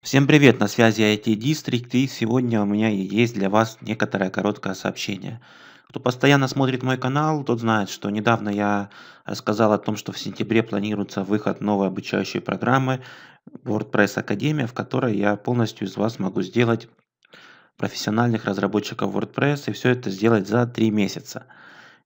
Всем привет, на связи IT District и сегодня у меня есть для вас некоторое короткое сообщение. Кто постоянно смотрит мой канал, тот знает, что недавно я рассказал о том, что в сентябре планируется выход новой обучающей программы WordPress Академия, в которой я полностью из вас могу сделать профессиональных разработчиков WordPress и все это сделать за 3 месяца.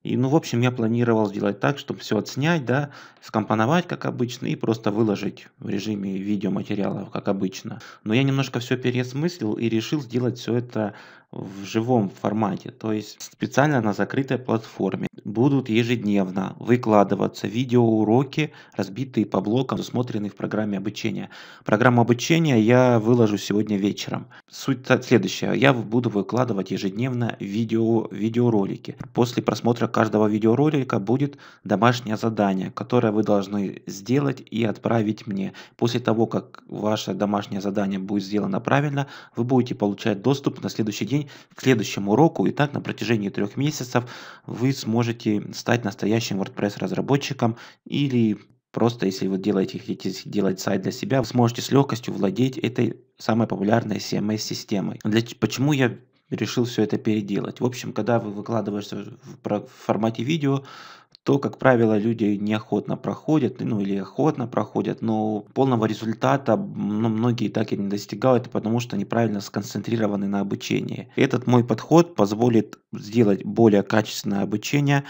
И, ну, в общем, я планировал сделать так, чтобы все отснять, да, скомпоновать, как обычно, и просто выложить в режиме видеоматериалов, как обычно. Но я немножко все переосмыслил и решил сделать все это в живом формате, то есть специально на закрытой платформе. Будут ежедневно выкладываться видеоуроки, разбитые по блокам, усмотренные в программе обучения. Программу обучения я выложу сегодня вечером. Суть следующая. Я буду выкладывать ежедневно видео, видеоролики. После просмотра каждого видеоролика будет домашнее задание, которое вы должны сделать и отправить мне. После того, как ваше домашнее задание будет сделано правильно, вы будете получать доступ на следующий день страны к следующему уроку. И так на протяжении трех месяцев вы сможете стать настоящим WordPress-разработчиком или Просто если вы делаете, хотите делать сайт для себя, вы сможете с легкостью владеть этой самой популярной CMS-системой. Для, почему я решил все это переделать? В общем, когда вы выкладываешься в формате видео, то, как правило, люди неохотно проходят, ну или охотно проходят, но полного результата ну, многие так и не достигают, потому что неправильно сконцентрированы на обучении. Этот мой подход позволит сделать более качественное обучение,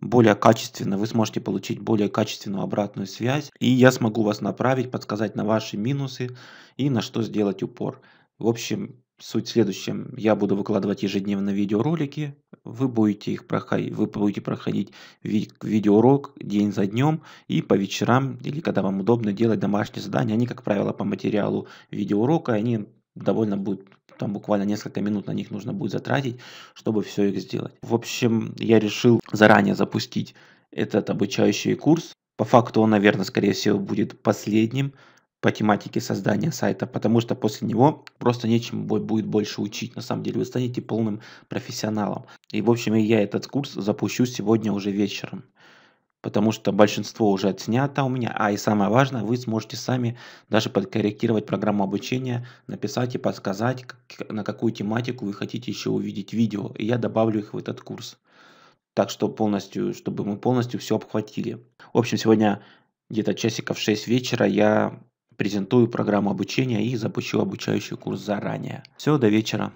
более качественно, вы сможете получить более качественную обратную связь, и я смогу вас направить, подсказать на ваши минусы и на что сделать упор. В общем, суть в следующем. Я буду выкладывать ежедневно видеоролики, вы будете их проходить, вы будете проходить ви видеоурок день за днем и по вечерам или когда вам удобно делать домашние задания. Они, как правило, по материалу видеоурока, они довольно будут там буквально несколько минут на них нужно будет затратить, чтобы все их сделать. В общем, я решил заранее запустить этот обучающий курс. По факту он, наверное, скорее всего, будет последним по тематике создания сайта, потому что после него просто нечем будет больше учить. На самом деле вы станете полным профессионалом. И, в общем, я этот курс запущу сегодня уже вечером, потому что большинство уже отснято у меня. А и самое важное, вы сможете сами даже подкорректировать программу обучения, написать и подсказать, на какую тематику вы хотите еще увидеть видео. И я добавлю их в этот курс. Так что полностью, чтобы мы полностью все обхватили. В общем, сегодня где-то часиков 6 вечера я презентую программу обучения и запущу обучающий курс заранее. Все, до вечера.